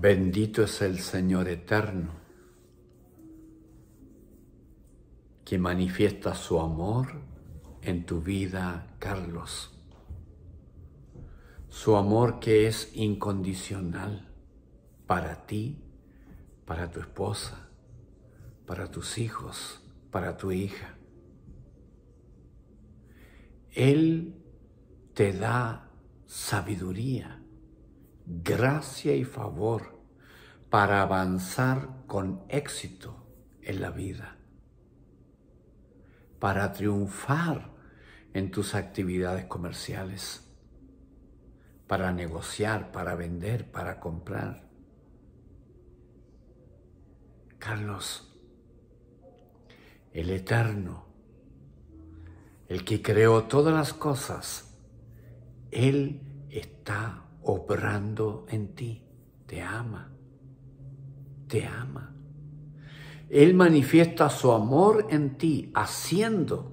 Bendito es el Señor eterno, que manifiesta su amor en tu vida, Carlos. Su amor que es incondicional para ti, para tu esposa, para tus hijos, para tu hija. Él te da sabiduría gracia y favor para avanzar con éxito en la vida, para triunfar en tus actividades comerciales, para negociar, para vender, para comprar. Carlos, el eterno, el que creó todas las cosas, Él está obrando en ti. Te ama. Te ama. Él manifiesta su amor en ti, haciendo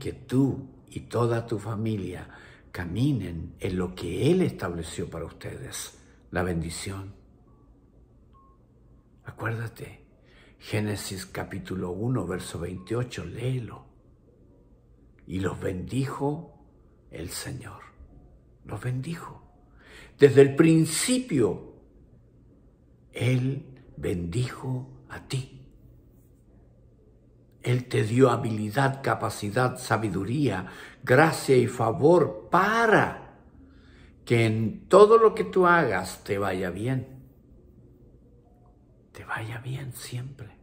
que tú y toda tu familia caminen en lo que Él estableció para ustedes, la bendición. Acuérdate, Génesis capítulo 1, verso 28, léelo. Y los bendijo el Señor, los bendijo. Desde el principio, Él bendijo a ti. Él te dio habilidad, capacidad, sabiduría, gracia y favor para que en todo lo que tú hagas te vaya bien. Te vaya bien siempre.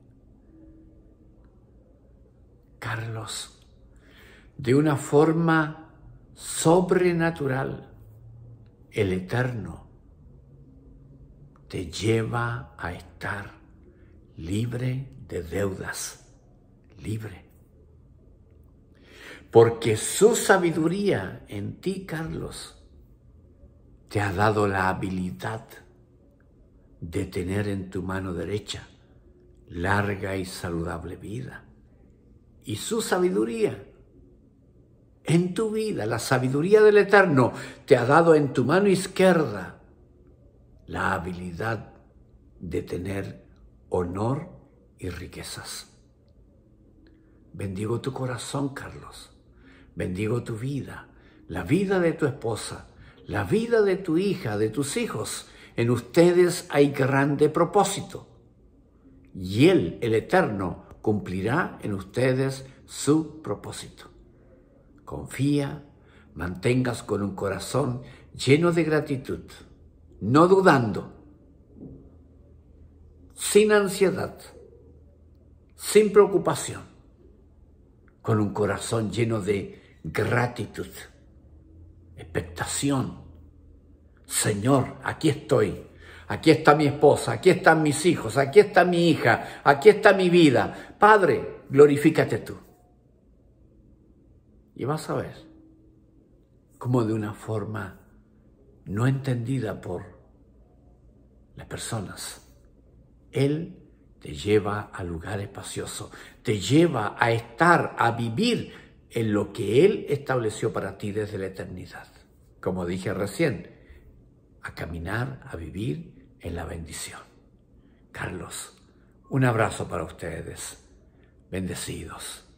Carlos, de una forma sobrenatural, el Eterno te lleva a estar libre de deudas, libre. Porque su sabiduría en ti, Carlos, te ha dado la habilidad de tener en tu mano derecha larga y saludable vida. Y su sabiduría en tu vida. La sabiduría del Eterno te ha dado en tu mano izquierda la habilidad de tener honor y riquezas. Bendigo tu corazón, Carlos. Bendigo tu vida, la vida de tu esposa, la vida de tu hija, de tus hijos. En ustedes hay grande propósito. Y Él, el Eterno, cumplirá en ustedes su propósito confía, mantengas con un corazón lleno de gratitud, no dudando, sin ansiedad, sin preocupación, con un corazón lleno de gratitud, expectación. Señor, aquí estoy. Aquí está mi esposa, aquí están mis hijos, aquí está mi hija, aquí está mi vida. Padre, glorifícate tú. Y vas a ver cómo de una forma no entendida por las personas, Él te lleva a lugar espacioso, te lleva a estar, a vivir en lo que Él estableció para ti desde la eternidad. Como dije recién, a caminar, a vivir en la bendición. Carlos, un abrazo para ustedes. Bendecidos.